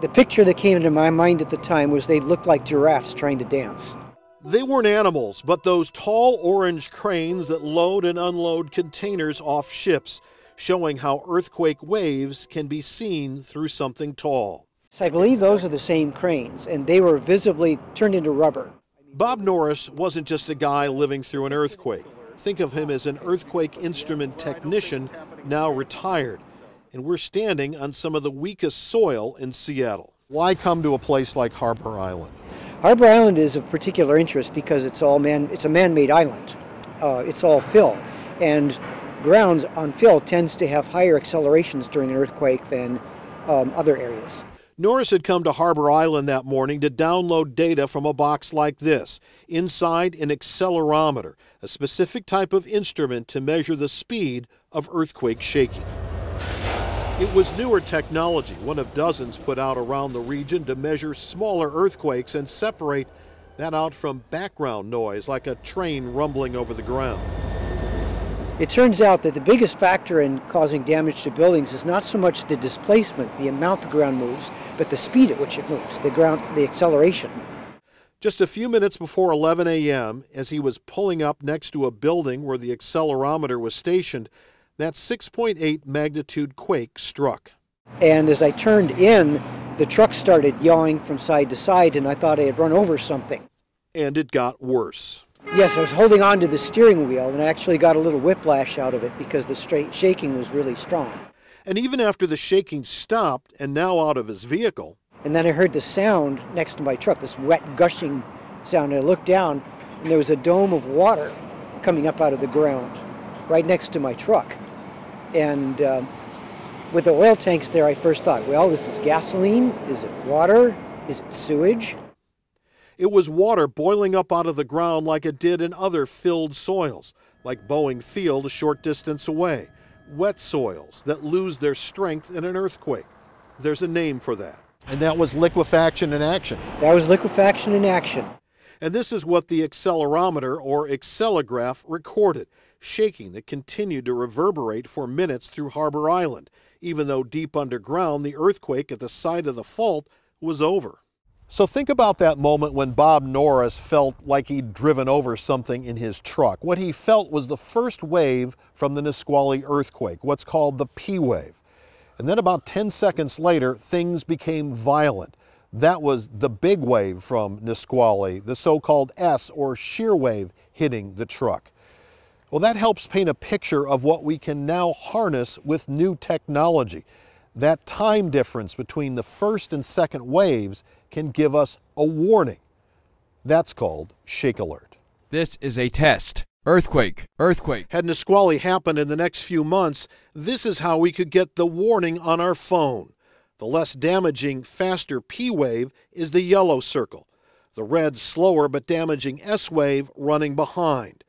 The picture that came into my mind at the time was they looked like giraffes trying to dance. They weren't animals, but those tall orange cranes that load and unload containers off ships, showing how earthquake waves can be seen through something tall. So I believe those are the same cranes, and they were visibly turned into rubber. Bob Norris wasn't just a guy living through an earthquake. Think of him as an earthquake instrument technician, now retired and we're standing on some of the weakest soil in Seattle. Why come to a place like Harbor Island? Harbor Island is of particular interest because it's all man it's a man-made island. Uh, it's all fill and grounds on fill tends to have higher accelerations during an earthquake than um, other areas. Norris had come to Harbor Island that morning to download data from a box like this. Inside, an accelerometer, a specific type of instrument to measure the speed of earthquake shaking. It was newer technology, one of dozens put out around the region to measure smaller earthquakes and separate that out from background noise like a train rumbling over the ground. It turns out that the biggest factor in causing damage to buildings is not so much the displacement, the amount the ground moves, but the speed at which it moves, the ground, the acceleration. Just a few minutes before 11 a.m., as he was pulling up next to a building where the accelerometer was stationed, that 6.8 magnitude quake struck. And as I turned in, the truck started yawing from side to side, and I thought I had run over something. And it got worse. Yes, I was holding on to the steering wheel, and I actually got a little whiplash out of it because the straight shaking was really strong. And even after the shaking stopped and now out of his vehicle. And then I heard the sound next to my truck, this wet, gushing sound. And I looked down, and there was a dome of water coming up out of the ground right next to my truck. And uh, with the oil tanks there, I first thought, well, this is gasoline, is it water, is it sewage? It was water boiling up out of the ground like it did in other filled soils, like Boeing Field a short distance away, wet soils that lose their strength in an earthquake. There's a name for that. And that was liquefaction in action. That was liquefaction in action. And this is what the accelerometer or accelerograph recorded shaking that continued to reverberate for minutes through Harbor Island, even though deep underground the earthquake at the site of the fault was over. So think about that moment when Bob Norris felt like he'd driven over something in his truck. What he felt was the first wave from the Nisqually earthquake, what's called the P wave. And then about 10 seconds later, things became violent. That was the big wave from Nisqually, the so-called S or shear wave hitting the truck. Well, that helps paint a picture of what we can now harness with new technology. That time difference between the first and second waves can give us a warning. That's called shake alert. This is a test. Earthquake, earthquake. Had Nisqually happened in the next few months, this is how we could get the warning on our phone. The less damaging, faster P wave is the yellow circle. The red, slower but damaging S wave running behind.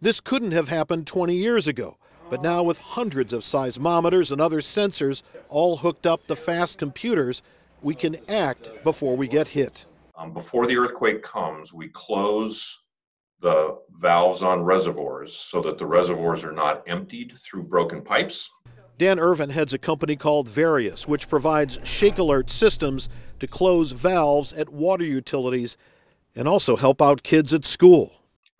This couldn't have happened 20 years ago, but now with hundreds of seismometers and other sensors all hooked up to fast computers, we can act before we get hit. Um, before the earthquake comes, we close the valves on reservoirs so that the reservoirs are not emptied through broken pipes. Dan Irvin heads a company called Various, which provides shake alert systems to close valves at water utilities and also help out kids at school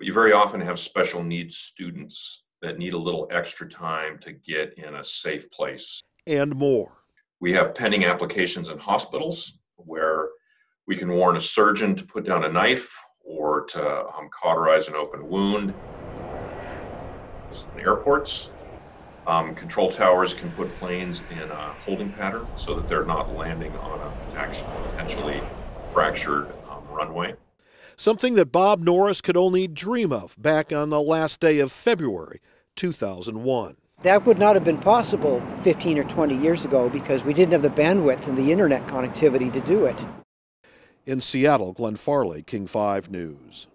but you very often have special needs students that need a little extra time to get in a safe place. And more. We have pending applications in hospitals where we can warn a surgeon to put down a knife or to um, cauterize an open wound. In airports, um, control towers can put planes in a holding pattern so that they're not landing on a potentially fractured um, runway something that Bob Norris could only dream of back on the last day of February 2001. That would not have been possible 15 or 20 years ago because we didn't have the bandwidth and the internet connectivity to do it. In Seattle, Glenn Farley, King 5 News.